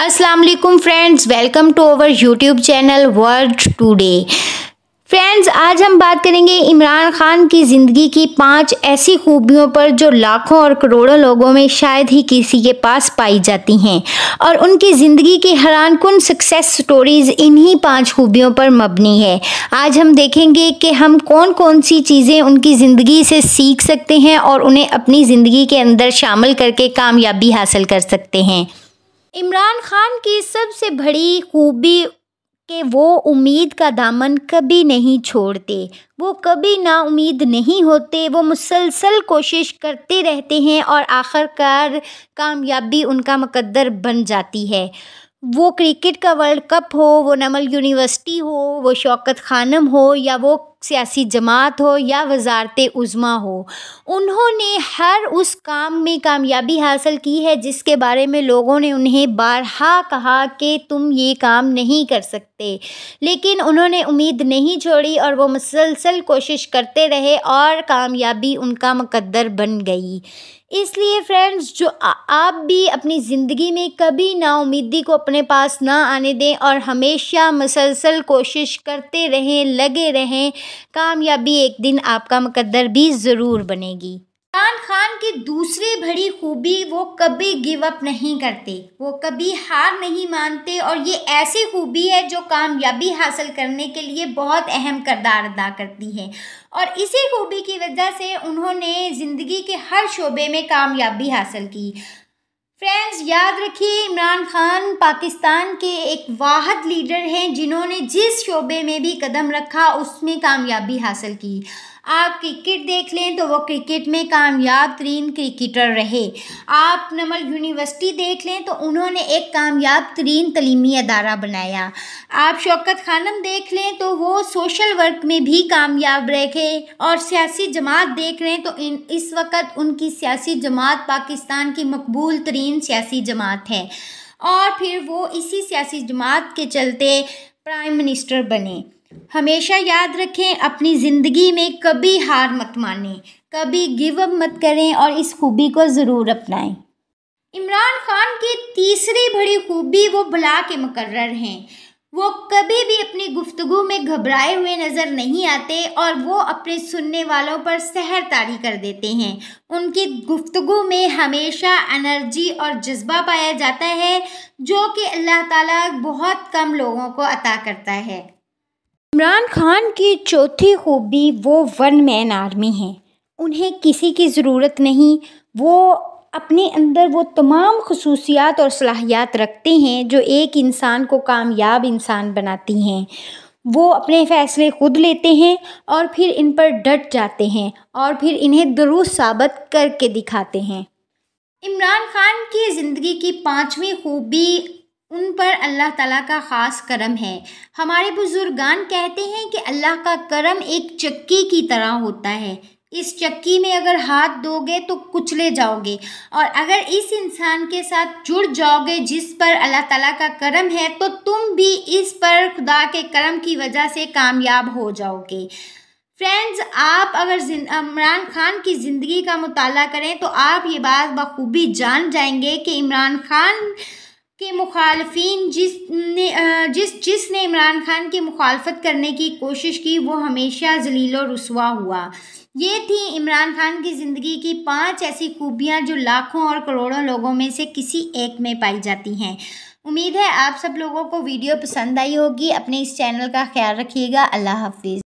अस्सलाम वालेकुम friends welcome to our YouTube channel World Today friends आज हम बात करेंगे इमरान खान की ज़िंदगी की पांच ऐसी खूबियों पर जो लाखों और करोड़ों लोगों में शायद ही किसी के पास पाई जाती हैं और उनकी ज़िंदगी की हैरानकुन सक्सेस स्टोरीज़ इन्हीं पांच खूबियों पर मबनी है आज हम देखेंगे कि हम कौन कौन सी चीज़ें उनकी ज़िंदगी से सीख सकते हैं और उन्हें अपनी ज़िंदगी के अंदर शामिल करके कामयाबी हासिल कर सकते हैं इमरान खान की सबसे बड़ी खूबी के वो उम्मीद का दामन कभी नहीं छोड़ते वो कभी ना उम्मीद नहीं होते वो मुसलसल कोशिश करते रहते हैं और आखिरकार कामयाबी उनका मुकद्दर बन जाती है वो क्रिकेट का वर्ल्ड कप हो वो नमल यूनिवर्सिटी हो वो शौकत खानम हो या वो सियासी जमात हो या वजारत उज़मा हो उन्होंने हर उस काम में कामयाबी हासिल की है जिसके बारे में लोगों ने उन्हें बारहा कहा कि तुम ये काम नहीं कर सकते लेकिन उन्होंने उम्मीद नहीं छोड़ी और वो मुसलसल कोशिश करते रहे और कामयाबी उनका मुकद्दर बन गई इसलिए फ्रेंड्स जो आप भी अपनी ज़िंदगी में कभी नाउमीदी को अपने पास ना आने दें और हमेशा मुसलसल कोशिश करते रहें लगे रहें कामयाबी एक दिन आपका मुकद्दर भी ज़रूर बनेगी इमरान खान की दूसरी बड़ी खूबी वो कभी गिव अप नहीं करते वो कभी हार नहीं मानते और ये ऐसी खूबी है जो कामयाबी हासिल करने के लिए बहुत अहम करदार अदा करती है और इसी खूबी की वजह से उन्होंने ज़िंदगी के हर शोबे में कामयाबी हासिल की फ्रेंड्स याद रखिए इमरान खान पाकिस्तान के एक वाहद लीडर हैं जिन्होंने जिस शोबे में भी कदम रखा उसमें कामयाबी हासिल की आप क्रिकेट देख लें तो वो क्रिकेट में कामयाब तरीन क्रिकेटर रहे आप नमल यूनिवर्सिटी देख लें तो उन्होंने एक कामयाब तरीन तलीमी अदारा बनाया आप शौकत खानम देख लें तो वो सोशल वर्क में भी कामयाब रहे और सियासी जमात देख लें तो इन इस वक्त उनकी सियासी जमात पाकिस्तान की मकबूल तरीन सियासी जमात है और फिर वो इसी सियासी जमात के चलते प्राइम मिनिस्टर बने हमेशा याद रखें अपनी ज़िंदगी में कभी हार मत मानें कभी गिव अप मत करें और इस खूबी को ज़रूर अपनाएं इमरान खान की तीसरी बड़ी खूबी वो भला के मुकर हैं वो कभी भी अपनी गुफ्तगु में घबराए हुए नज़र नहीं आते और वो अपने सुनने वालों पर सहर तारी कर देते हैं उनकी गुफ्तगु में हमेशा एनर्जी और जज्बा पाया जाता है जो कि अल्लाह ताला बहुत कम लोगों को अता करता है इमरान खान की चौथी खूबी वो वन मैन आर्मी है उन्हें किसी की ज़रूरत नहीं वो अपने अंदर वो तमाम खसूसियात और सलाहियात रखते हैं जो एक इंसान को कामयाब इंसान बनाती हैं वो अपने फ़ैसले खुद लेते हैं और फिर इन पर डट जाते हैं और फिर इन्हें दुरुस्त साबित करके दिखाते हैं इमरान खान की ज़िंदगी की पाँचवीं खूबी उन पर अल्लाह ताला का ख़ास करम है हमारे बुज़ुर्गान कहते हैं कि अल्लाह का करम एक चक्की की तरह होता है इस चक्की में अगर हाथ दोगे तो कुचले जाओगे और अगर इस इंसान के साथ जुड़ जाओगे जिस पर अल्लाह ताला का करम है तो तुम भी इस पर खुदा के करम की वजह से कामयाब हो जाओगे फ्रेंड्स आप अगर इमरान खान की ज़िंदगी का मुताला करें तो आप ये बात बखूबी जान जाएंगे कि इमरान खान के मुखालफन जिस ने जिस जिसने इमरान खान की मुखालफत करने की कोशिश की वो हमेशा जलील और रसुआ हुआ ये थी इमरान खान की ज़िंदगी की पांच ऐसी खूबियाँ जो लाखों और करोड़ों लोगों में से किसी एक में पाई जाती हैं उम्मीद है आप सब लोगों को वीडियो पसंद आई होगी अपने इस चैनल का ख्याल रखिएगा अल्लाह हाफिज़